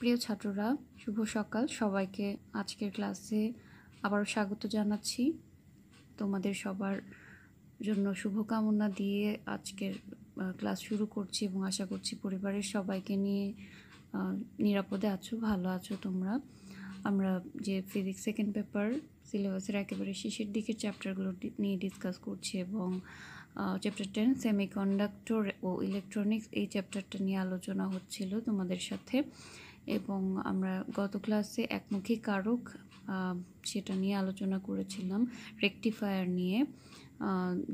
প্রিয় ছাত্ররা শুভ সকাল সবাইকে আজকের ক্লাসে আবারও স্বাগত জানাচ্ছি তোমাদের সবার জন্য শুভকামনা দিয়ে আজকের ক্লাস শুরু করছি এবং আশা করছি পরিবারের সবাইকে নিয়ে নিরাপদে আছো ভালো আছো তোমরা আমরা যে ফিজিক্স সেকেন্ড পেপার সিলেবাসের একেবারে শেষের দিকের চ্যাপ্টারগুলো নিয়ে ডিসকাস করছি এবং চ্যাপ্টার টেন সেমিকন্ডাক্টর ও ইলেকট্রনিক্স এই চ্যাপ্টারটা নিয়ে আলোচনা হচ্ছিল তোমাদের সাথে এবং আমরা গত ক্লাসে একমুখী কারক সেটা নিয়ে আলোচনা করেছিলাম রেকটিফায়ার নিয়ে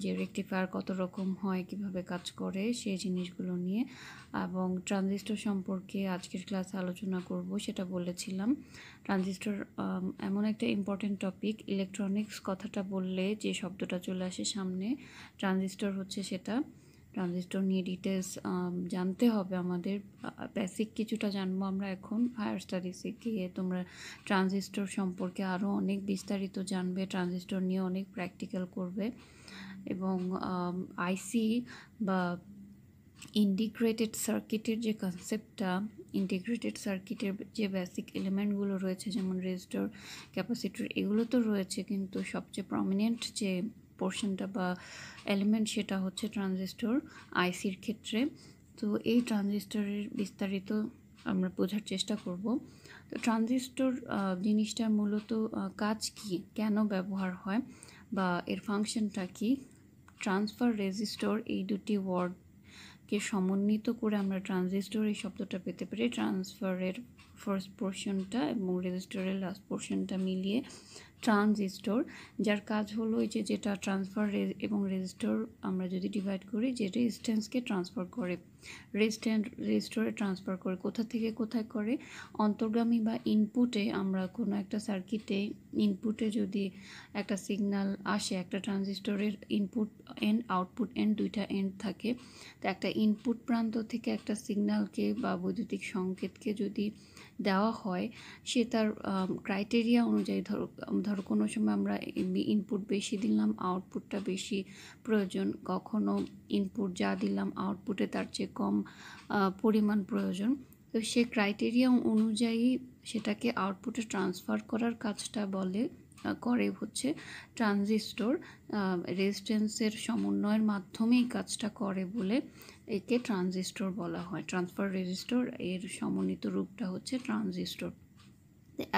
যে রেকটিফায়ার কত রকম হয় কিভাবে কাজ করে সেই জিনিসগুলো নিয়ে এবং ট্রানজিস্টর সম্পর্কে আজকের ক্লাসে আলোচনা করব সেটা বলেছিলাম ট্রানজিস্টর এমন একটা ইম্পর্টেন্ট টপিক ইলেকট্রনিক্স কথাটা বললে যে শব্দটা চলে আসে সামনে ট্রানজিস্টর হচ্ছে সেটা ট্রানজিস্টর নিয়ে ডিটেলস জানতে হবে আমাদের বেসিক কিছুটা জানবো আমরা এখন হায়ার স্টাডিজে গিয়ে তোমরা ট্রানজিস্টর সম্পর্কে আরও অনেক বিস্তারিত জানবে ট্রানজিস্টর নিয়ে অনেক প্র্যাকটিক্যাল করবে এবং আইসি বা ইন্টিগ্রেটেড সার্কিটের যে কনসেপ্টটা ইন্টিগ্রেটেড সার্কিটের যে বেসিক এলিমেন্টগুলো রয়েছে যেমন রেজিস্টর ক্যাপাসিটর এগুলো তো রয়েছে কিন্তু সবচেয়ে প্রমিনেন্ট যে পোর্শনটা বা এলিমেন্ট সেটা হচ্ছে ট্রানজিস্টর আইসির ক্ষেত্রে তো এই ট্রানজিস্টরের বিস্তারিত আমরা বোঝার চেষ্টা করব তো ট্রানজিস্টর জিনিসটার মূলত কাজ কি কেন ব্যবহার হয় বা এর ফাংশনটা কি ট্রান্সফার রেজিস্টর এই দুটি ওয়ার্ডকে সমন্বিত করে আমরা ট্রানজিস্টর এই শব্দটা পেতে পারি ট্রান্সফারের ফার্স্ট পোর্শনটা এবং রেজিস্টারের লাস্ট পোর্শনটা মিলিয়ে ট্রানজিস্টর যার কাজ হলো এই যে যেটা ট্রান্সফার এবং রেজিস্টর আমরা যদি ডিভাইড করি যে রেজিস্ট্যান্সকে ট্রান্সফার করে রেজিস্ট্যান্ট রেজিস্টরে ট্রান্সফার করে কোথা থেকে কোথায় করে অন্তর্গামী বা ইনপুটে আমরা কোনো একটা সার্কিটে ইনপুটে যদি একটা সিগনাল আসে একটা ট্রানজিস্টরের ইনপুট এন্ড আউটপুট এন্ড দুইটা এন্ড থাকে তো একটা ইনপুট প্রান্ত থেকে একটা সিগনালকে বা বৈদ্যুতিক সংকেতকে যদি দেওয়া হয় সে তার ক্রাইটেরিয়া অনুযায়ী ধরো ধরো কোনো সময় আমরা ইনপুট বেশি দিলাম আউটপুটটা বেশি প্রয়োজন কখনো ইনপুট যা দিলাম আউটপুটে তার চেয়ে কম পরিমাণ প্রয়োজন তো সে ক্রাইটেরিয়া অনুযায়ী সেটাকে আউটপুটে ট্রান্সফার করার কাজটা বলে করে হচ্ছে ট্রানজিস্টর রেজিস্ট্যান্সের সমন্বয়ের মাধ্যমেই কাজটা করে বলে একে ট্রানজিস্টর বলা হয় ট্রান্সফার রেজিস্টর এর সমন্বিত রূপটা হচ্ছে ট্রানজিস্টর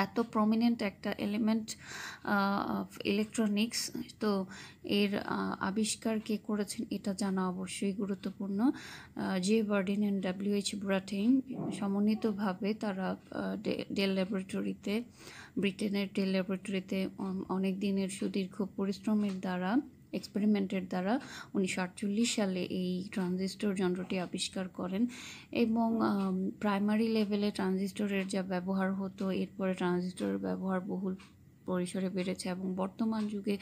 এত প্রমিনেন্ট একটা এলিমেন্ট অফ ইলেকট্রনিক্স তো এর আবিষ্কার কে করেছেন এটা জানা অবশ্যই গুরুত্বপূর্ণ J Bardeen and W H Brattain সমন্বিতভাবে তারা ডেল ল্যাবরেটরিতে ব্রিটেনের ডেল ল্যাবরেটরিতে অনেক দিনের সুদীর্ঘ পরিশ্রমের দ্বারা এক্সপেরিমেন্টের দ্বারা উনিশশো সালে এই ট্রানজিস্টর যন্ত্রটি আবিষ্কার করেন এবং প্রাইমারি লেভেলে ট্রানজিস্টরের যা ব্যবহার হতো এরপরে ট্রানজিস্টরের ব্যবহার বহুল পরিসরে বেড়েছে এবং বর্তমান যুগে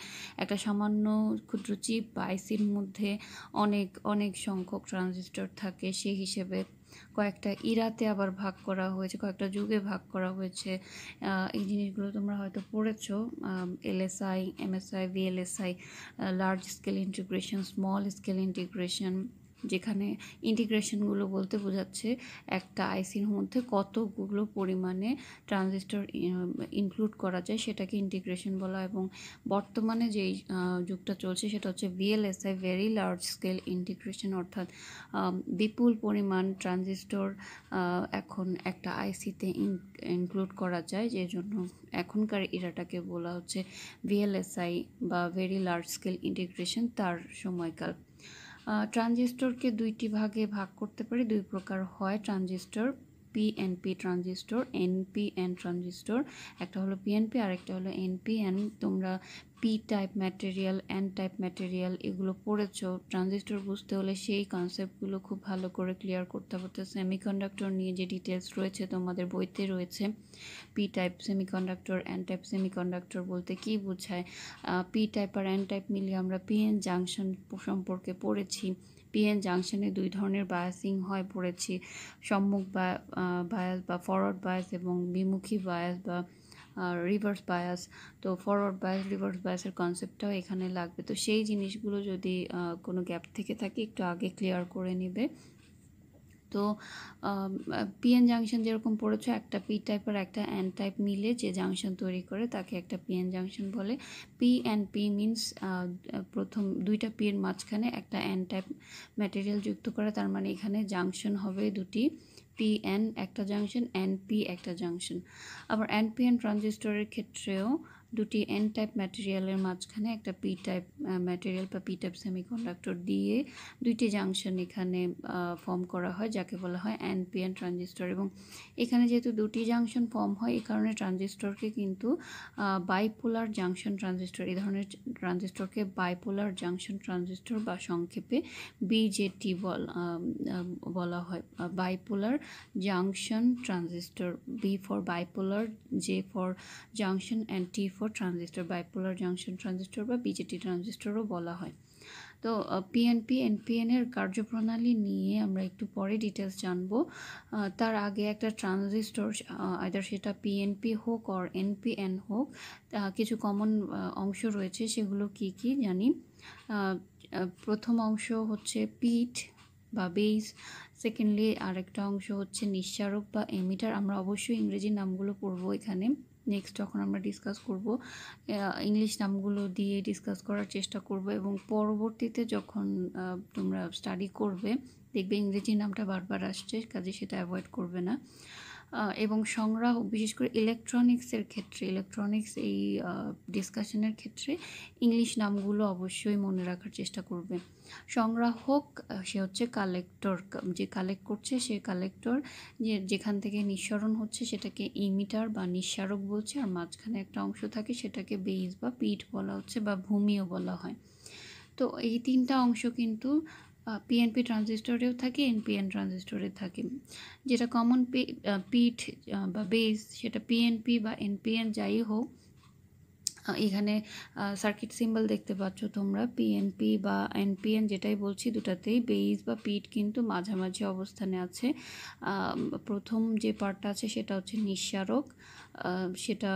একটা সামান্য ক্ষুদ্র চিপ বা আইসির মধ্যে অনেক অনেক সংখ্যক ট্রানজিস্টর থাকে সেই হিসেবে কয়েকটা ইরাতে আবার ভাগ করা হয়েছে কয়েকটা যুগে ভাগ করা হয়েছে এই জিনিসগুলো তোমরা হয়তো পড়েছ LSI MSI VLSI large scale integration small scale integration যেখানে ইন্টিগ্রেশনগুলো বলতে বোঝাচ্ছে একটা আইসির মধ্যে কতগুলো পরিমাণে ট্রানজিস্টর ইনক্লুড করা যায় সেটাকে ইন্টিগ্রেশন বলা এবং বর্তমানে যেই যুগটা চলছে সেটা হচ্ছে VLSI very large scale integration অর্থাৎ বিপুল পরিমাণ ট্রানজিস্টর এখন একটা আইসিতে ইনক্লুড করা যায় যে জন্য এখনকার এরাটাকে বলা হচ্ছে ভিএলএসআই বা ভেরি লার্জ স্কেল ইন্টিগ্রেশন তার সময়কাল ট্রানজিস্টরকে দুইটি ভাগে ভাগ করতে পারি দুই প্রকার হয় transistor PNP transistor NPN transistor একটা হলো পিএনপি আর একটা হলো এনপি এন তোমরা P type material N type material এগুলো পড়েছো ট্রানজিস্টর বুঝতে হলে সেই কনসেপ্টগুলো খুব ভালো করে ক্লিয়ার করতে হবে সেমি সেমিকন্ডাক্টর নিয়ে যে ডিটেলস রয়েছে তোমাদের বইতে রয়েছে P type semiconductor N type semiconductor বলতে কি বোঝায় পি টাইপ আর এন টাইপ মিলিয়ে আমরা পিএন জাংশন সম্পর্কে পড়েছি পিএন জাংশনে দুই ধরনের বায়াসিং হয় পড়েছি সম্মুখ বায়াস বা ফরওয়ার্ড বায়াস এবং বিমুখী বায়াস বা রিভার্স বায়াস তো ফরওয়ার্ড বায়াস রিভার্স বায়াসের কনসেপ্টটাও এখানে লাগবে তো সেই জিনিসগুলো যদি কোনো গ্যাপ থেকে থাকে একটু আগে ক্লিয়ার করে নেবে তো পিএন জাংশন যেরকম পড়েছ একটা পি টাইপ আর একটা এন টাইপ মিলে যে জাংশন তৈরি করে তাকে একটা পিএন জাংশন বলে পি অ্যান্ড পি মিনস প্রথম দুইটা এর মাঝখানে একটা এন টাইপ ম্যাটেরিয়াল যুক্ত করা তার মানে এখানে জাংশন হবে দুটি পি এন একটা জাংশন এন পি একটা জাংশন আবার এন পি এন ট্রানজিস্টরের ক্ষেত্রেও দুটি এন টাইপ ম্যাটেরিয়ালের মাঝখানে একটা পি টাইপ ম্যাটেরিয়াল বা পি টাইপ সেমিকন্ডাক্টর দিয়ে দুইটি জাংশন এখানে ফর্ম করা হয় যাকে বলা হয় এন পি এন ট্রানজিস্টর এবং এখানে যেহেতু দুটি জাংশন ফর্ম হয় এই কারণে ট্রানজিস্টরকে কিন্তু বাইপোলার জাংশন ট্রানজিস্টর এই ধরনের ট্রানজিস্টরকে বাইপোলার জাংশন ট্রানজিস্টর বা সংক্ষেপে বিজেটি বল বলা হয় bipolar junction transistor B for bipolar J for junction and T for for transistor bipolar junction transistor বা বিজেটি ট্রানজিস্টরও বলা হয় তো পিএনপি এনপিএনের কার্যপ্রণালী নিয়ে আমরা একটু পরে ডিটেলস জানবো তার আগে একটা ট্রানজিস্টর আইদার সেটা পিএনপি হোক অর এনপিএন হোক কিছু কমন অংশ রয়েছে সেগুলো কি কি জানি প্রথম অংশ হচ্ছে পিট বা বেস সেকেন্ডলি আরেকটা অংশ হচ্ছে নিঃসারক বা এমিটার আমরা অবশ্যই ইংরেজি নামগুলো পড়বো এখানে নেক্সট যখন আমরা ডিসকাস করব ইংলিশ নামগুলো দিয়ে ডিসকাস করার চেষ্টা করব এবং পরবর্তীতে যখন তোমরা স্টাডি করবে দেখবে ইংরেজি নামটা বারবার আসছে কাজে সেটা অ্যাভয়েড করবে না এবং সংগ্রাহক বিশেষ করে ইলেকট্রনিক্সের ক্ষেত্রে ইলেকট্রনিক্স এই ডিসকাশনের ক্ষেত্রে ইংলিশ নামগুলো অবশ্যই মনে রাখার চেষ্টা করবে সংগ্রাহক সে হচ্ছে কালেক্টর যে কালেক্ট করছে সে কালেক্টর যে যেখান থেকে নিঃসরণ হচ্ছে সেটাকে ইমিটার বা নিঃসারক বলছে আর মাঝখানে একটা অংশ থাকে সেটাকে বেইজ বা পিঠ বলা হচ্ছে বা ভূমিও বলা হয় তো এই তিনটা অংশ কিন্তু পিএনপি ট্রানজিস্টরেও থাকে এনপিএন ট্রানজিস্টরে থাকে যেটা কমন পিঠ বা বেস সেটা পিএনপি বা এনপিএন যাই হোক এখানে সার্কিট সিম্বল দেখতে পাচ্ছ তোমরা পিএনপি বা এনপিএন যেটাই বলছি দুটাতেই বেইজ বা পিট কিন্তু মাঝামাঝি অবস্থানে আছে প্রথম যে পার্টটা আছে সেটা হচ্ছে নিঃসারক সেটা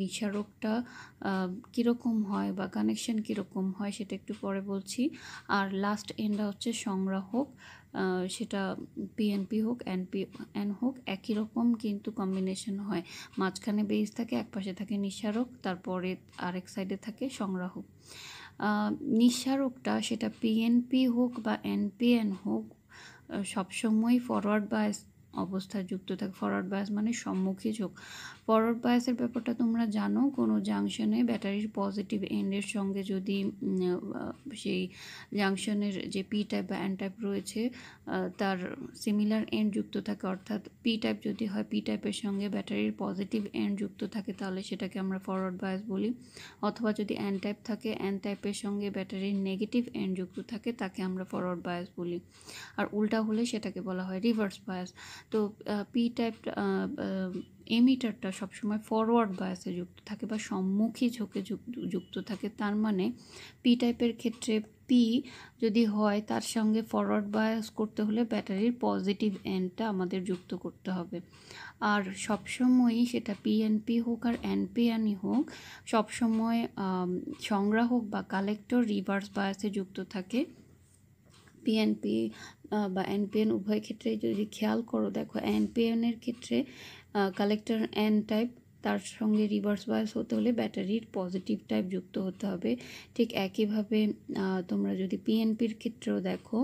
নিশারোগটা কীরকম হয় বা কানেকশন কীরকম হয় সেটা একটু পরে বলছি আর লাস্ট এন্ডটা হচ্ছে সংগ্রাহক সেটা পিএনপি হোক এনপি এন হোক একই রকম কিন্তু কম্বিনেশন হয় মাঝখানে বেস থাকে এক পাশে থাকে নিঃসারক তারপরে আরেক সাইডে থাকে সংগ্রাহক নিঃসারকটা সেটা পিএনপি হোক বা এনপিএন হোক সবসময় ফরওয়ার্ড বায়াস অবস্থা যুক্ত থাকে ফরওয়ার্ড বায়াস মানে সম্মুখী ঝোঁক ফরওয়ার্ড বায়াসের ব্যাপারটা তোমরা জানো কোনো জাংশনে ব্যাটারির পজিটিভ এন্ডের সঙ্গে যদি সেই জাংশনের যে পি টাইপ বা এন টাইপ রয়েছে তার সিমিলার এন্ড যুক্ত থাকে অর্থাৎ পি টাইপ যদি হয় পি টাইপের সঙ্গে ব্যাটারির পজিটিভ এন্ড যুক্ত থাকে তাহলে সেটাকে আমরা ফরওয়ার্ড বায়াস বলি অথবা যদি অ্যান টাইপ থাকে অ্যান টাইপের সঙ্গে ব্যাটারির নেগেটিভ এন্ড যুক্ত থাকে তাকে আমরা ফরওয়ার্ড বায়াস বলি আর উল্টা হলে সেটাকে বলা হয় রিভার্স বায়াস তো পি টাইপ এমিটারটা সবসময় ফরওয়ার্ড বায়াসে যুক্ত থাকে বা সম্মুখী ঝোঁকে যুক্ত থাকে তার মানে পি টাইপের ক্ষেত্রে পি যদি হয় তার সঙ্গে ফরওয়ার্ড বায়াস করতে হলে ব্যাটারির পজিটিভ এন্ডটা আমাদের যুক্ত করতে হবে আর সবসময়ই সেটা পিএনপি হোক আর এনপিএনই e হোক সবসময় সংগ্রাহক বা কালেক্টর রিভার্স বায়াসে যুক্ত থাকে পিএনপি বা এনপিএন উভয় ক্ষেত্রে যদি খেয়াল করো দেখো e এনপিএনের ক্ষেত্রে কালেক্টর অ্যান টাইপ তার সঙ্গে রিভার্স বায়াস হতে হলে ব্যাটারির পজিটিভ টাইপ যুক্ত হতে হবে ঠিক একইভাবে তোমরা যদি পিএনপির ক্ষেত্রেও দেখো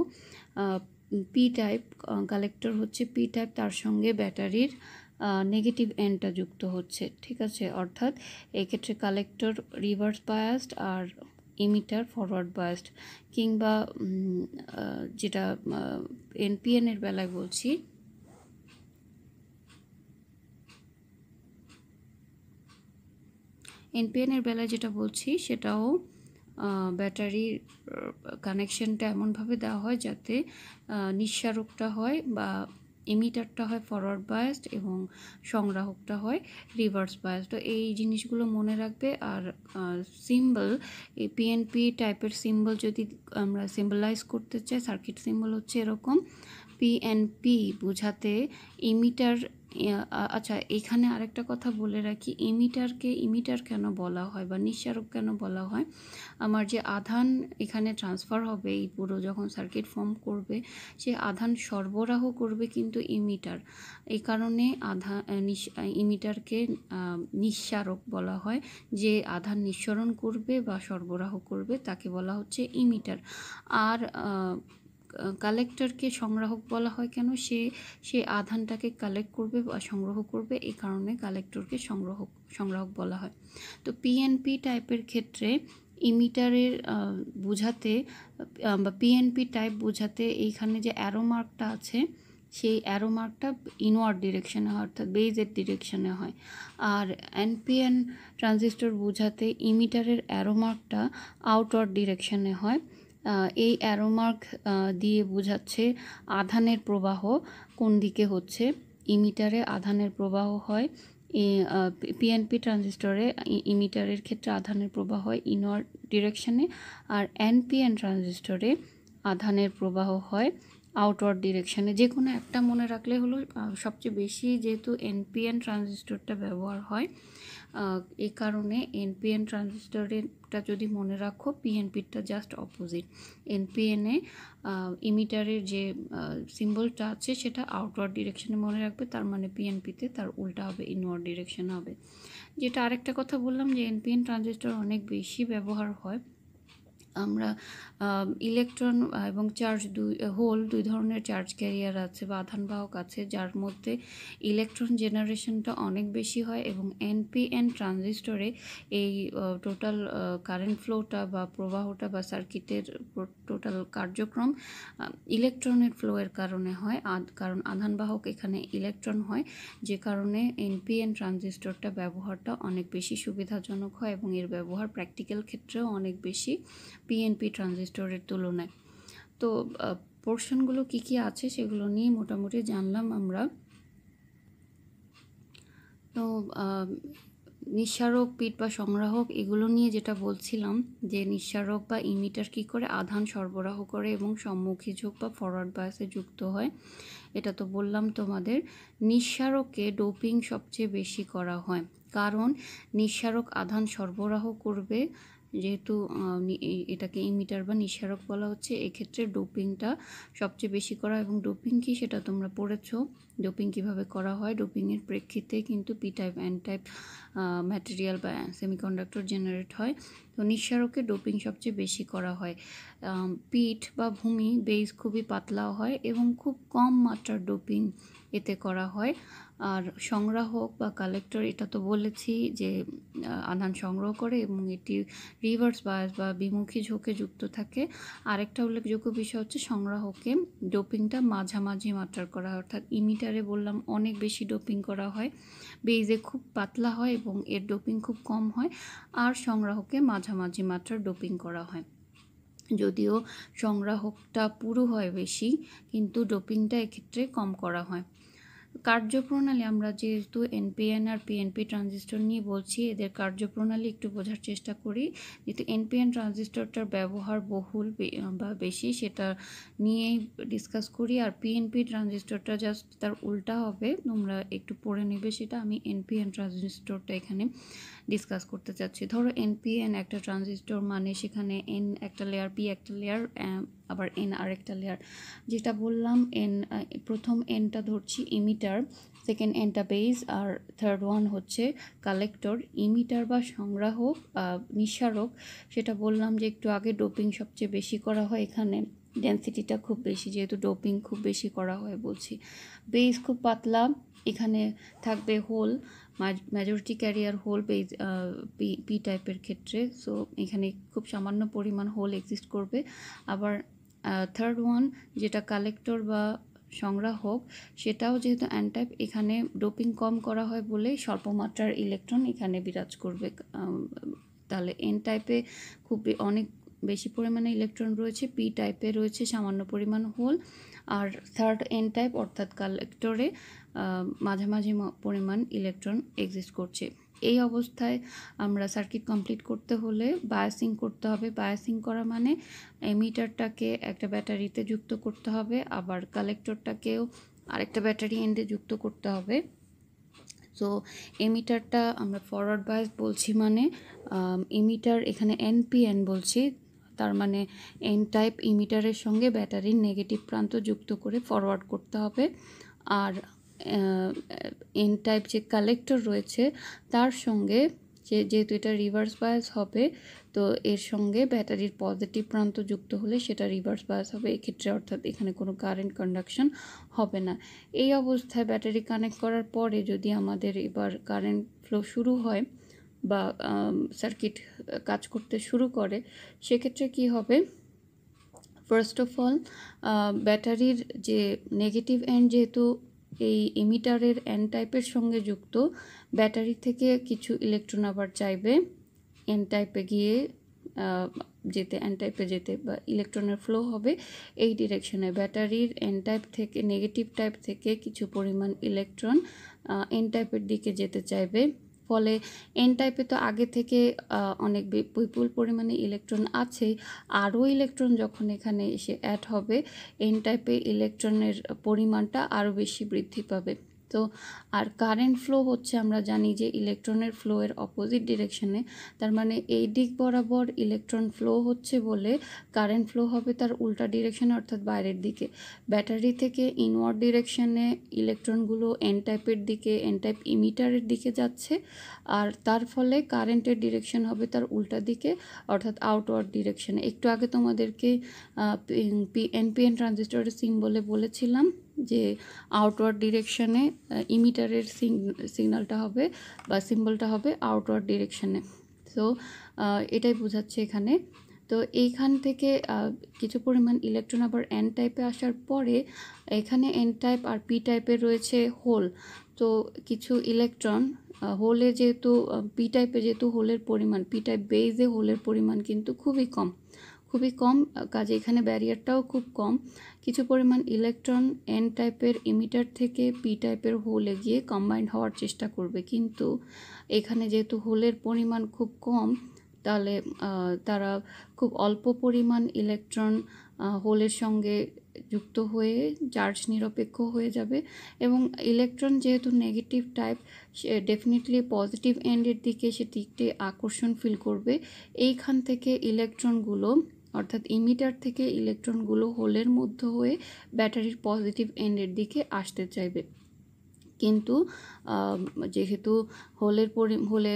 পি টাইপ কালেক্টর হচ্ছে পি টাইপ তার সঙ্গে ব্যাটারির নেগেটিভ এনটা যুক্ত হচ্ছে ঠিক আছে অর্থাৎ এক্ষেত্রে কালেক্টর রিভার্স বায়াসড আর এমিটার ফরওয়ার্ড বায়াসড কিংবা যেটা এনপিএনের বেলায় বলছি এনপিএনের বেলায় যেটা বলছি সেটাও ব্যাটারির কানেকশনটা এমনভাবে দেওয়া হয় যাতে নিঃসারকটা হয় বা এমিটারটা হয় ফরওয়ার্ড বায়াসড এবং সংগ্রাহকটা হয় রিভার্স বায়াস তো এই জিনিসগুলো মনে রাখবে আর সিম্বল এই পিএনপি টাইপের সিম্বল যদি আমরা সিম্বলাইজ করতে চাই সার্কিট সিম্বল হচ্ছে এরকম পিএনপি বোঝাতে ইমিটার আচ্ছা এখানে আরেকটা কথা বলে রাখি ইমিটারকে ইমিটার কেন বলা হয় বা নিঃসারক কেন বলা হয় আমার যে আধান এখানে ট্রান্সফার হবে এই পুরো যখন সার্কিট ফর্ম করবে সে আধান সরবরাহ করবে কিন্তু ইমিটার এই কারণে আধা ইমিটারকে নিঃসারক বলা হয় যে আধান নিঃসরণ করবে বা সরবরাহ করবে তাকে বলা হচ্ছে ইমিটার আর কালেক্টরকে সংগ্রাহক বলা হয় কেন সে সে আধানটাকে কালেক্ট করবে বা সংগ্রহ করবে এই কারণে কালেক্টরকে সংগ্রহক সংগ্রাহক বলা হয় তো পিএনপি টাইপের ক্ষেত্রে ইমিটারের বোঝাতে বা পিএনপি টাইপ বোঝাতে এইখানে যে অ্যারো মার্কটা আছে সেই অ্যারো মার্কটা ইনওয়ার্ড ডিরেকশানে হয় অর্থাৎ বেইজের ডিরেকশানে হয় আর এনপিএন ট্রানজিস্টর বোঝাতে ইমিটারের অ্যারো মার্কটা আউটওয়ার্ড ডিরেকশানে হয় এই অ্যারোমার্ক দিয়ে বোঝাচ্ছে আধানের প্রবাহ কোন দিকে হচ্ছে ইমিটারে আধানের প্রবাহ হয় পিএনপি ট্রানজিস্টরে ইমিটারের ক্ষেত্রে আধানের প্রবাহ হয় ইনওয়ার ডিরেকশানে আর এনপিএন ট্রানজিস্টরে আধানের প্রবাহ হয় আউটওয়ার্ড ডিরেকশানে যে কোনো একটা মনে রাখলে হলো সবচেয়ে বেশি যেহেতু এনপিএন ট্রানজিস্টরটা ব্যবহার হয় এ কারণে এনপিএন ট্রানজিস্টরেরটা যদি মনে রাখো পিএনপিটা জাস্ট অপোজিট এনপিএনে ইমিটারের যে সিম্বলটা আছে সেটা আউটওয়ার্ড ডিরেকশনে মনে রাখবে তার মানে পিএনপিতে তার উল্টা হবে ইনওয়ার্ড ডিরেকশন হবে যেটা আরেকটা কথা বললাম যে এনপিএন ট্রানজিস্টর অনেক বেশি ব্যবহার হয় আমরা ইলেকট্রন এবং চার্জ দুই হোল দুই ধরনের চার্জ ক্যারিয়ার আছে বা আধানবাহক আছে যার মধ্যে ইলেকট্রন জেনারেশনটা অনেক বেশি হয় এবং এনপিএন ট্রানজিস্টরে এই টোটাল কারেন্ট ফ্লোটা বা প্রবাহটা বা সার্কিটের টোটাল কার্যক্রম ইলেকট্রনের ফ্লোয়ের কারণে হয় কারণ আধানবাহক এখানে ইলেকট্রন হয় যে কারণে এনপিএন ট্রানজিস্টরটা ব্যবহারটা অনেক বেশি সুবিধাজনক হয় এবং এর ব্যবহার প্র্যাকটিক্যাল ক্ষেত্রেও অনেক বেশি পিএনপি ট্রানজিস্টরের তুলনায় তো পোর্শনগুলো কি কি আছে সেগুলো নিয়ে মোটামুটি জানলাম আমরা তো নিঃসারক পিট বা সংগ্রাহক এগুলো নিয়ে যেটা বলছিলাম যে নিঃসারক বা ইমিটার কি করে আধান সরবরাহ করে এবং সম্মুখী ঝোঁক বা ফরওয়ার্ড বায়াসে যুক্ত হয় এটা তো বললাম তোমাদের নিঃসারকে ডোপিং সবচেয়ে বেশি করা হয় কারণ নিঃসারক আধান সরবরাহ করবে যেহেতু এটাকে ইমিটার বা নিঃসারক বলা হচ্ছে এক্ষেত্রে ডোপিংটা সবচেয়ে বেশি করা এবং ডোপিং কি সেটা তোমরা পড়েছো ডোপিং কিভাবে করা হয় ডোপিংয়ের প্রেক্ষিতে কিন্তু P type N type material বা সেমিকন্ডাক্টর জেনারেট হয় তো নিঃসারকে ডোপিং সবচেয়ে বেশি করা হয় পিঠ বা ভূমি বেস খুবই পাতলা হয় এবং খুব কম মাত্রার ডোপিং এতে করা হয় আর সংগ্রাহক বা কালেক্টর এটা তো বলেছি যে আধান সংগ্রহ করে এবং এটি রিভার্স বায়াস বা বিমুখী ঝোঁকে যুক্ত থাকে আরেকটা উল্লেখযোগ্য বিষয় হচ্ছে সংগ্রাহকে ডোপিংটা মাঝামাঝি মাত্রার করা হয় অর্থাৎ ইমিটারে বললাম অনেক বেশি ডোপিং করা হয় বেইজে খুব পাতলা হয় এবং এর ডোপিং খুব কম হয় আর সংগ্রাহকে মাঝামাঝি মাত্রার ডোপিং করা হয় যদিও সংগ্রাহকটা পুরো হয় বেশি কিন্তু ডোপিংটা এক্ষেত্রে কম করা হয় কার্যপ্রণালী আমরা যেহেতু এনপিএন আর পিএনপি ট্রানজিস্টর নিয়ে বলছি এদের কার্যপ্রণালী একটু বোঝার চেষ্টা করি যেহেতু এনপিএন ট্রানজিস্টরটার ব্যবহার বহুল বা বেশি সেটা নিয়েই ডিসকাস করি আর পিএনপি ট্রানজিস্টরটা জাস্ট তার উল্টা হবে তোমরা একটু পড়ে নেবে সেটা আমি এনপিএন ট্রানজিস্টরটা এখানে ডিসকাস করতে চাচ্ছি ধরো এনপিএন একটা ট্রানজিস্টর মানে সেখানে এন একটা লেয়ার পি একটা লেয়ার আবার এন আর একটা লেয়ার যেটা বললাম এন প্রথম এনটা ধরছি ইমিটার সেকেন্ড এনটা বেজ আর থার্ড ওয়ান হচ্ছে কালেক্টর ইমিটার বা সংগ্রাহক নিঃসারক সেটা বললাম যে একটু আগে ডোপিং সবচেয়ে বেশি করা হয় এখানে ডেন্সিটিটা খুব বেশি যেহেতু ডোপিং খুব বেশি করা হয় বলছি বেজ খুব পাতলা এখানে থাকবে হোল মেজরিটি ক্যারিয়ার হোল পেজ পি টাইপের ক্ষেত্রে সো এখানে খুব সামান্য পরিমাণ হোল এক্সিস্ট করবে আবার থার্ড ওয়ান যেটা কালেক্টর বা সংগ্রাহক সেটাও যেহেতু অ্যান্টাইপ এখানে ডোপিং কম করা হয় বলে স্বল্প মাত্রার ইলেকট্রন এখানে বিরাজ করবে তাহলে এন টাইপে খুব অনেক বেশি পরিমাণে ইলেকট্রন রয়েছে পি টাইপে রয়েছে সামান্য পরিমাণ হোল আর থার্ড এন টাইপ অর্থাৎ কালেক্টরে মাঝামাঝি পরিমাণ ইলেকট্রন এক্সিস্ট করছে এই অবস্থায় আমরা সার্কিট কমপ্লিট করতে হলে বায়াসিং করতে হবে বায়াসিং করা মানে এমিটারটাকে একটা ব্যাটারিতে যুক্ত করতে হবে আবার কালেক্টরটাকেও আরেকটা ব্যাটারি এন্ডে যুক্ত করতে হবে সো এমিটারটা আমরা ফরওয়ার্ড বায়াস বলছি মানে এমিটার এখানে এনপিএন বলছি তার মানে এন টাইপ ইমিটারের সঙ্গে ব্যাটারির নেগেটিভ প্রান্ত যুক্ত করে ফরওয়ার্ড করতে হবে আর এন টাইপ যে কালেক্টর রয়েছে তার সঙ্গে যে যেহেতু এটা রিভার্স বায়াস হবে তো এর সঙ্গে ব্যাটারির পজিটিভ প্রান্ত যুক্ত হলে সেটা রিভার্স বায়াস হবে এক্ষেত্রে অর্থাৎ এখানে কোনো কারেন্ট কন্ডাকশন হবে না এই অবস্থায় ব্যাটারি কানেক্ট করার পরে যদি আমাদের এবার কারেন্ট ফ্লো শুরু হয় বা সার্কিট কাজ করতে শুরু করে সেক্ষেত্রে কি হবে ফার্স্ট অফ অল ব্যাটারির যে নেগেটিভ এন্ড যেহেতু এই ইমিটারের এন টাইপের সঙ্গে যুক্ত ব্যাটারি থেকে কিছু ইলেকট্রন আবার চাইবে এন টাইপে গিয়ে যেতে এন টাইপে যেতে বা ইলেকট্রনের ফ্লো হবে এই ডিরেকশনে ব্যাটারির এন টাইপ থেকে নেগেটিভ টাইপ থেকে কিছু পরিমাণ ইলেকট্রন এন টাইপের দিকে যেতে চাইবে ফলে এন টাইপে তো আগে থেকে অনেক বিপুল পরিমাণে ইলেকট্রন আছে আরও ইলেকট্রন যখন এখানে এসে অ্যাড হবে এন টাইপে ইলেকট্রনের পরিমাণটা আরও বেশি বৃদ্ধি পাবে তো আর কারেন্ট ফ্লো হচ্ছে আমরা জানি যে ইলেকট্রনের ফ্লোয়ের অপোজিট ডিরেকশনে তার মানে এই দিক বরাবর ইলেকট্রন ফ্লো হচ্ছে বলে কারেন্ট ফ্লো হবে তার উল্টা ডিরেকশনে অর্থাৎ বাইরের দিকে ব্যাটারি থেকে ইনওয়ার্ড ডিরেকশনে ইলেকট্রনগুলো এন টাইপের দিকে এন টাইপ ইমিটারের দিকে যাচ্ছে আর তার ফলে কারেন্টের ডিরেকশন হবে তার উল্টা দিকে অর্থাৎ আউটওয়ার্ড ডিরেকশনে একটু আগে তোমাদেরকে এনপিএন ট্রানজিস্টরের সিম্বলে বলেছিলাম যে আউটওয়ার্ড ডিরেকশানে ইমিটারের সিগনালটা হবে বা সিম্বলটা হবে আউটওয়ার্ড ডিরেকশানে সো এটাই বোঝাচ্ছে এখানে তো এইখান থেকে কিছু পরিমাণ ইলেকট্রন আবার এন টাইপে আসার পরে এখানে এন টাইপ আর পি টাইপের রয়েছে হোল তো কিছু ইলেকট্রন হোলে যেহেতু পি টাইপে যেহেতু হোলের পরিমাণ পি টাইপ বেজে হোলের পরিমাণ কিন্তু খুবই কম খুবই কম কাজে এখানে ব্যারিয়ারটাও খুব কম কিছু পরিমাণ ইলেকট্রন এন টাইপের ইমিটার থেকে পি টাইপের হোলে গিয়ে কম্বাইন্ড হওয়ার চেষ্টা করবে কিন্তু এখানে যেহেতু হোলের পরিমাণ খুব কম তাহলে তারা খুব অল্প পরিমাণ ইলেকট্রন হোলের সঙ্গে যুক্ত হয়ে চার্জ নিরপেক্ষ হয়ে যাবে এবং ইলেকট্রন যেহেতু নেগেটিভ টাইপ সে ডেফিনেটলি পজিটিভ এন্ডের দিকে সে দিকটি আকর্ষণ ফিল করবে এইখান থেকে ইলেকট্রনগুলো অর্থাৎ ইমিটার থেকে ইলেকট্রনগুলো হোলের মধ্য হয়ে ব্যাটারির পজিটিভ এন্ডের দিকে আসতে চাইবে কিন্তু যেহেতু হোলের পরি হোলে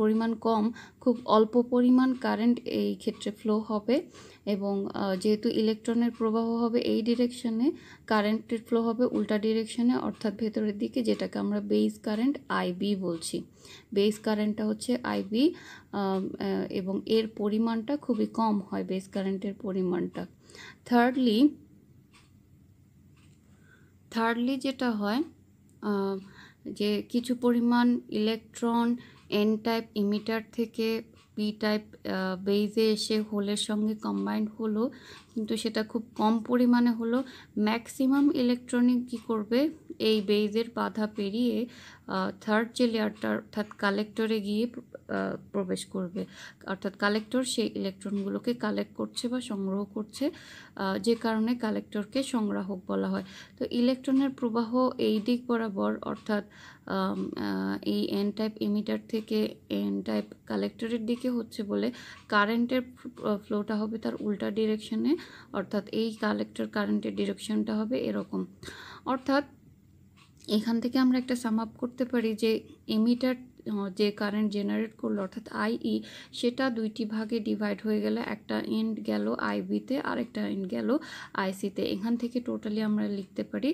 পরিমাণ কম খুব অল্প পরিমাণ কারেন্ট এই ক্ষেত্রে ফ্লো হবে এবং যেহেতু ইলেকট্রনের প্রবাহ হবে এই ডিরেকশনে কারেন্টের ফ্লো হবে উল্টা ডিরেকশনে অর্থাৎ ভেতরের দিকে যেটাকে আমরা বেস কারেন্ট আইবি বলছি বেস কারেন্টটা হচ্ছে আইবি এবং এর পরিমাণটা খুবই কম হয় বেস কারেন্টের পরিমাণটা থার্ডলি থার্ডলি যেটা হয় যে কিছু পরিমাণ ইলেকট্রন এন টাইপ ইমিটার থেকে পি টাইপ বেইজে এসে হোলের সঙ্গে কম্বাইন্ড হলো কিন্তু সেটা খুব কম পরিমাণে হলো ম্যাক্সিমাম ইলেকট্রনিক কী করবে এই বেইজের বাধা পেরিয়ে থার্ড যে লেয়ারটা অর্থাৎ কালেক্টরে গিয়ে প্রবেশ করবে অর্থাৎ কালেক্টর সেই ইলেকট্রনগুলোকে কালেক্ট করছে বা সংগ্রহ করছে যে কারণে কালেক্টরকে সংগ্রাহক বলা হয় তো ইলেকট্রনের প্রবাহ এই দিক বরাবর অর্থাৎ এই এন টাইপ এমিটার থেকে এন টাইপ কালেক্টরের দিকে হচ্ছে বলে কারেন্টের ফ্লোটা হবে তার উল্টা ডিরেকশনে অর্থাৎ এই কালেক্টর কারেন্টের ডিরেকশনটা হবে এরকম অর্থাৎ এখান থেকে আমরা একটা সাম আপ করতে পারি যে এমিটার যে কারেন্ট জেনারেট করলো অর্থাৎ আইই e, সেটা দুইটি ভাগে ডিভাইড হয়ে গেলে একটা এন্ড গেল আইবিতে আর একটা এন্ড গেল আইসিতে এখান থেকে টোটালি আমরা লিখতে পারি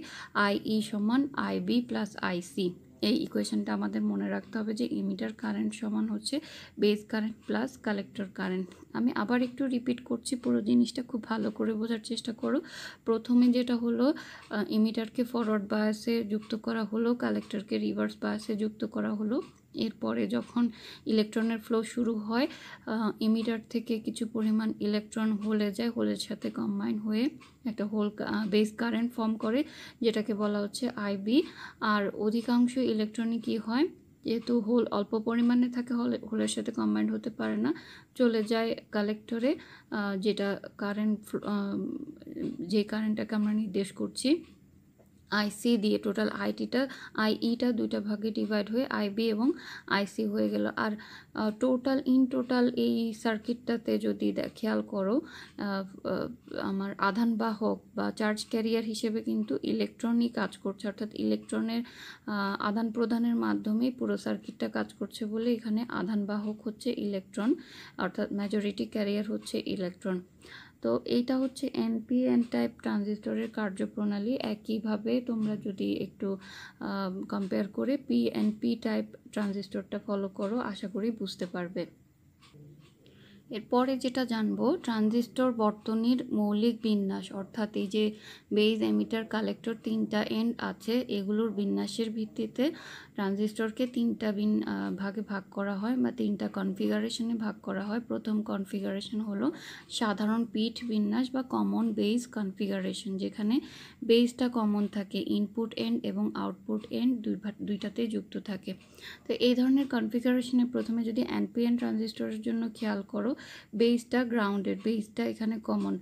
আইই e সমান আইবি প্লাস আইসি এই ইকুয়েশনটা আমাদের মনে রাখতে হবে যে ইমিটার কারেন্ট সমান হচ্ছে base current plus collector current আমি আবার একটু রিপিট করছি পুরো জিনিসটা খুব ভালো করে বোঝার চেষ্টা করো প্রথমে যেটা হলো ইমিটারকে ফরওয়ার্ড বায়াসে যুক্ত করা হলো কালেক্টরকে রিভার্স বায়াসে যুক্ত করা হলো এরপরে যখন ইলেকট্রনের ফ্লো শুরু হয় ইমিটার থেকে কিছু পরিমাণ ইলেকট্রন হোলে যায় হোলের সাথে কম্বাইন হয়ে একটা হোল বেস কারেন্ট ফর্ম করে যেটাকে বলা হচ্ছে আইবি আর অধিকাংশ ইলেকট্রনই কী হয় যেহেতু হোল অল্প পরিমাণে থাকে হলে হোলের সাথে কম্বাইন্ড হতে পারে না চলে যায় কালেক্টরে যেটা কারেন্ট যে কারেন্টটাকে আমরা নির্দেশ করছি আইসি দিয়ে টোটাল আইটিটা আইইটা দুইটা ভাগে ডিভাইড হয়ে আইবি এবং আইসি হয়ে গেল আর টোটাল ইন টোটাল এই সার্কিটটাতে যদি খেয়াল করো আমার আধান বাহক বা চার্জ ক্যারিয়ার হিসেবে কিন্তু ইলেকট্রনই কাজ করছে অর্থাৎ ইলেকট্রনের আদান প্রদানের মাধ্যমেই পুরো সার্কিটটা কাজ করছে বলে এখানে আধান বাহক হচ্ছে ইলেকট্রন অর্থাৎ মেজরিটি ক্যারিয়ার হচ্ছে ইলেকট্রন তো এইটা হচ্ছে এনপি এন টাইপ ট্রানজিস্টরের কার্যপ্রণালী একইভাবে তোমরা যদি একটু কম্পেয়ার করে পি এন পি টাইপ ট্রানজিস্টরটা ফলো করো আশা করি বুঝতে পারবে এরপরে যেটা জানবো ট্রানজিস্টর বর্তনীর মৌলিক বিন্যাস অর্থাৎ এই যে বেইজ এমিটার কালেক্টর তিনটা এন্ড আছে এগুলোর বিন্যাসের ভিত্তিতে ট্রানজিস্টরকে তিনটা বিন ভাগে ভাগ করা হয় বা তিনটা কনফিগারেশনে ভাগ করা হয় প্রথম কনফিগারেশন হলো সাধারণ পিঠ বিন্যাস বা কমন বেস কনফিগারেশন যেখানে বেসটা কমন থাকে ইনপুট এন্ড এবং আউটপুট এন্ড দুই দুইটাতেই যুক্ত থাকে তো এই ধরনের কনফিগারেশনে প্রথমে যদি এনপিএন ট্রানজিস্টরের জন্য খেয়াল করো বেসটা গ্রাউন্ডেড বেসটা এখানে কমন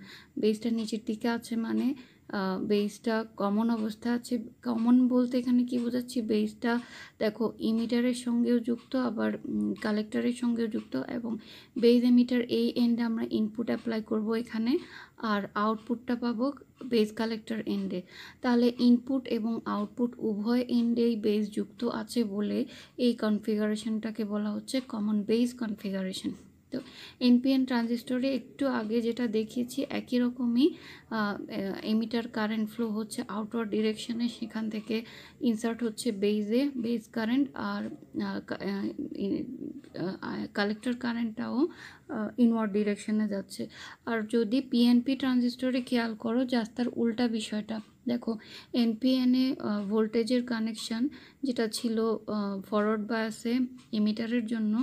বেসটা নিচের দিকে আছে মানে বেসটা কমন অবস্থা আছে কমন বলতে এখানে কি বোঝাচ্ছি বেসটা দেখো ইমিটারের সঙ্গেও যুক্ত আবার কালেক্টরের সঙ্গেও যুক্ত এবং বেস এমিটার এই এন্ডে আমরা ইনপুট অ্যাপ্লাই করব এখানে আর আউটপুটটা পাবো বেস কালেক্টর এন্ডে তাহলে ইনপুট এবং আউটপুট উভয় এন্ডেই বেস যুক্ত আছে বলে এই কনফিগারেশনটাকে বলা হচ্ছে কমন বেস কনফিগারেশন তো এনপিএন ট্রানজিস্টরে একটু আগে যেটা দেখিয়েছি একই রকমই এমিটার কারেন্ট ফ্লো হচ্ছে আউটওয়ার্ড ডিরেকশনে সেখান থেকে ইনসার্ট হচ্ছে বেইজে বেইজ কারেন্ট আর কালেক্টর কারেন্টটাও ইনওয়ার্ড ডিরেকশনে যাচ্ছে আর যদি পিএনপি ট্রানজিস্টরে খেয়াল করো জাস্ট তার উল্টা বিষয়টা দেখো এনপিএনএ ভোল্টেজের কানেকশান যেটা ছিল ফরওয়ার্ড বায়াসে ইমিটারের জন্য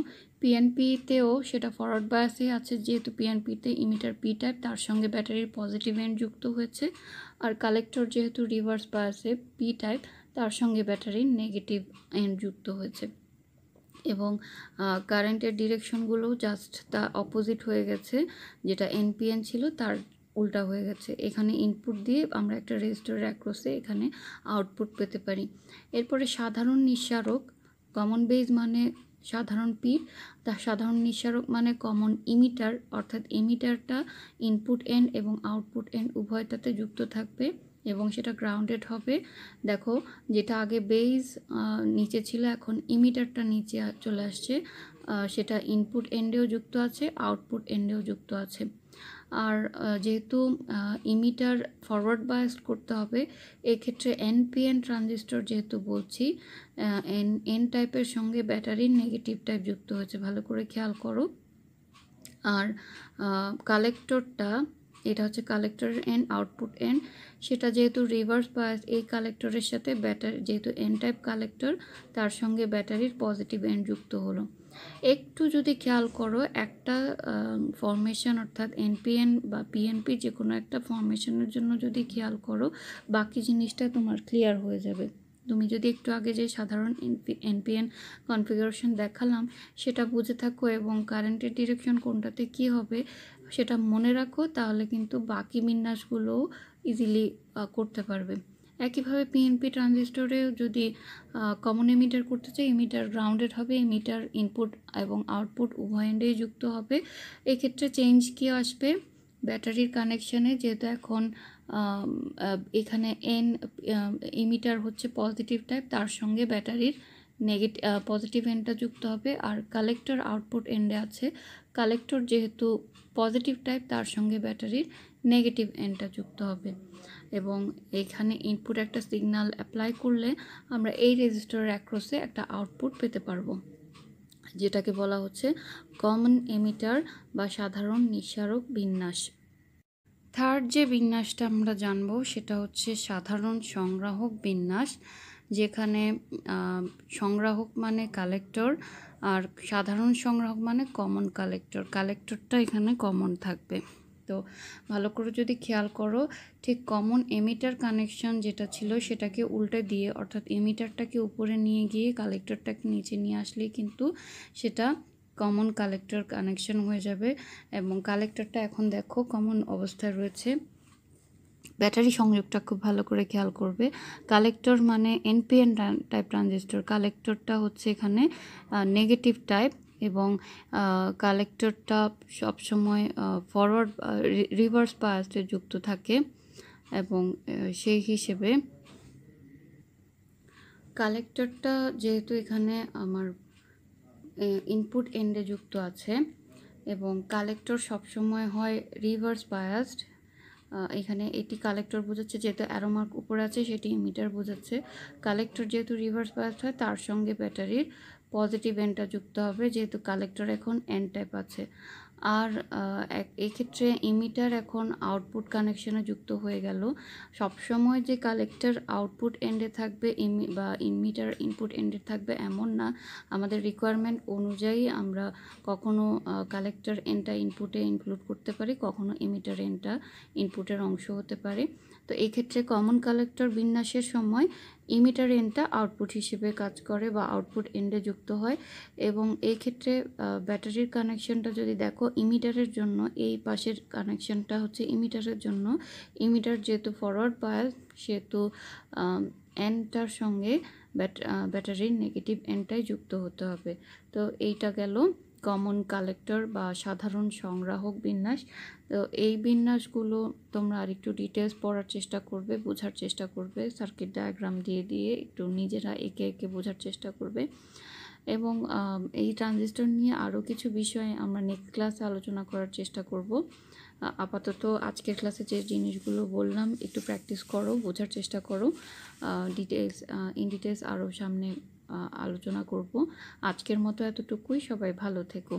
পিএনপিতেও সেটা ফরওয়ার্ড বায়াসে আছে যেহেতু পিএনপিতে ইমিটার পি টাইপ তার সঙ্গে ব্যাটারির পজিটিভ এন্ড যুক্ত হয়েছে আর কালেক্টর যেহেতু রিভার্স বায়াসে পি টাইপ তার সঙ্গে ব্যাটারির নেগেটিভ এন্ড যুক্ত হয়েছে এবং কারেন্টের ডিরেকশনগুলো জাস্ট তা অপোজিট হয়ে গেছে যেটা এনপিএন ছিল তার উল্টা হয়ে গেছে এখানে ইনপুট দিয়ে আমরা একটা রেজিস্টারের অ্যাক্রোসে এখানে আউটপুট পেতে পারি এরপরে সাধারণ নিঃসারক কমন বেজ মানে সাধারণ পিট তা সাধারণ নিঃসারক মানে কমন ইমিটার অর্থাৎ ইমিটারটা ইনপুট এন্ড এবং আউটপুট এন্ড উভয়টাতে যুক্ত থাকবে এবং সেটা গ্রাউন্ডেড হবে দেখো যেটা আগে বেইজ নিচে ছিল এখন ইমিটারটা নিচে চলে আসছে সেটা ইনপুট এন্ডেও যুক্ত আছে আউটপুট এন্ডেও যুক্ত আছে আর যেহেতু ইমিটার ফরওয়ার্ড বায়াস করতে হবে এক্ষেত্রে এনপিএন ট্রানজিস্টর যেহেতু বলছি এন এন টাইপের সঙ্গে ব্যাটারির নেগেটিভ টাইপ যুক্ত হয়েছে ভালো করে খেয়াল করো আর কালেক্টরটা এটা হচ্ছে কালেক্টরের এন্ড আউটপুট এন্ড সেটা যেহেতু রিভার্স বায়াস এই কালেক্টরের সাথে ব্যাটারি যেহেতু এন টাইপ কালেক্টর তার সঙ্গে ব্যাটারির পজিটিভ এন্ড যুক্ত হলো একটু যদি খেয়াল করো একটা ফর্মেশন অর্থাৎ এনপিএন বা পিএনপি যে কোনো একটা ফর্মেশনের জন্য যদি খেয়াল করো বাকি জিনিসটা তোমার ক্লিয়ার হয়ে যাবে তুমি যদি একটু আগে যে সাধারণ এনপি এনপিএন কনফিগারেশন দেখালাম সেটা বুঝে থাকো এবং কারেন্টের ডিরেকশন কোনটাতে কি হবে সেটা মনে রাখো তাহলে কিন্তু বাকি বিন্যাসগুলোও ইজিলি করতে পারবে একইভাবে পিএনপি ট্রানজিস্টরেও যদি কমন এমিটার করতে চাই এমিটার গ্রাউন্ডেড হবে এমিটার ইনপুট এবং আউটপুট উভয় এন্ডেই যুক্ত হবে এক্ষেত্রে চেঞ্জ কী আসবে ব্যাটারির কানেকশানে যেহেতু এখন এখানে এন ইমিটার হচ্ছে পজিটিভ টাইপ তার সঙ্গে ব্যাটারির নেগেটিভ পজিটিভ এন্ডটা যুক্ত হবে আর কালেক্টর আউটপুট এন্ডে আছে কালেক্টর যেহেতু পজিটিভ টাইপ তার সঙ্গে ব্যাটারির নেগেটিভ এন্ডটা যুক্ত হবে এবং এখানে ইনপুট একটা সিগনাল অ্যাপ্লাই করলে আমরা এই রেজিস্টারের অ্যাক্রসে একটা আউটপুট পেতে পারবো যেটাকে বলা হচ্ছে কমন এমিটার বা সাধারণ নিঃসারক বিন্যাস থার্ড যে বিন্যাসটা আমরা জানব সেটা হচ্ছে সাধারণ সংগ্রাহক বিন্যাস যেখানে সংগ্রাহক মানে কালেক্টর আর সাধারণ সংগ্রাহক মানে কমন কালেক্টর কালেক্টরটা এখানে কমন থাকবে তো ভালো করে যদি খেয়াল করো ঠিক কমন এমিটার কানেকশন যেটা ছিল সেটাকে উল্টে দিয়ে অর্থাৎ এমিটারটাকে উপরে নিয়ে গিয়ে কালেক্টরটাকে নিচে নিয়ে আসলে কিন্তু সেটা কমন কালেক্টর কানেকশন হয়ে যাবে এবং কালেক্টরটা এখন দেখো কমন অবস্থায় রয়েছে ব্যাটারি সংযোগটা খুব ভালো করে খেয়াল করবে কালেক্টর মানে এনপিএন টাইপ ট্রানজিস্টর কালেক্টরটা হচ্ছে এখানে নেগেটিভ টাইপ এবং কালেক্টরটা সবসময় ফরওয়ার্ড রিভার্স পায়াসে যুক্ত থাকে এবং সেই হিসেবে কালেক্টরটা যেহেতু এখানে আমার ইনপুট এন্ডে যুক্ত আছে এবং কালেক্টর সবসময় হয় রিভার্স বায়াসড এখানে এটি কালেক্টর বোঝাচ্ছে যেহেতু অ্যারোমার্ক উপরে আছে সেটি মিটার বোঝাচ্ছে কালেক্টর যেহেতু রিভার্স বায়াসড হয় তার সঙ্গে ব্যাটারির পজিটিভ এনটা যুক্ত হবে যেহেতু কালেক্টর এখন এন টাইপ আছে আর এক্ষেত্রে ইমিটার এখন আউটপুট কানেকশানে যুক্ত হয়ে গেল সবসময় যে কালেক্টর আউটপুট এন্ডে থাকবে ইমি বা ইমিটার ইনপুট এন্ডে থাকবে এমন না আমাদের রিকোয়ারমেন্ট অনুযায়ী আমরা কখনো কালেক্টর এনটা ইনপুটে ইনক্লুড করতে পারি কখনো ইমিটার এনটা ইনপুটের অংশ হতে পারে তো এক্ষেত্রে কমন কালেক্টর বিন্যাসের সময় ইমিটার এন্ডটা আউটপুট হিসেবে কাজ করে বা আউটপুট এন্ডে যুক্ত হয় এবং এই ক্ষেত্রে ব্যাটারির কানেকশনটা যদি দেখো ইমিটারের জন্য এই পাশের কানেকশনটা হচ্ছে ইমিটারের জন্য ইমিটার যেহেতু ফরওয়ার্ড পায়াল সেহেতু এন্ডটার সঙ্গে ব্যাটারির নেগেটিভ এন্ডটাই যুক্ত হতে হবে তো এইটা গেল কমন কালেক্টর বা সাধারণ সংগ্রাহক বিন্যাস তো এই বিন্যাসগুলো তোমরা আর একটু ডিটেলস পড়ার চেষ্টা করবে বোঝার চেষ্টা করবে সার্কিট ডায়াগ্রাম দিয়ে দিয়ে একটু নিজেরা একে একে বোঝার চেষ্টা করবে এবং এই ট্রানজিস্টর নিয়ে আরও কিছু বিষয়ে আমরা নেক্সট ক্লাসে আলোচনা করার চেষ্টা করব আপাতত আজকের ক্লাসে যে জিনিসগুলো বললাম একটু প্র্যাকটিস করো বোঝার চেষ্টা করো ডিটেলস ইন ডিটেলস আরও সামনে আলোচনা করব আজকের মতো এতটুকুই সবাই ভালো থেকো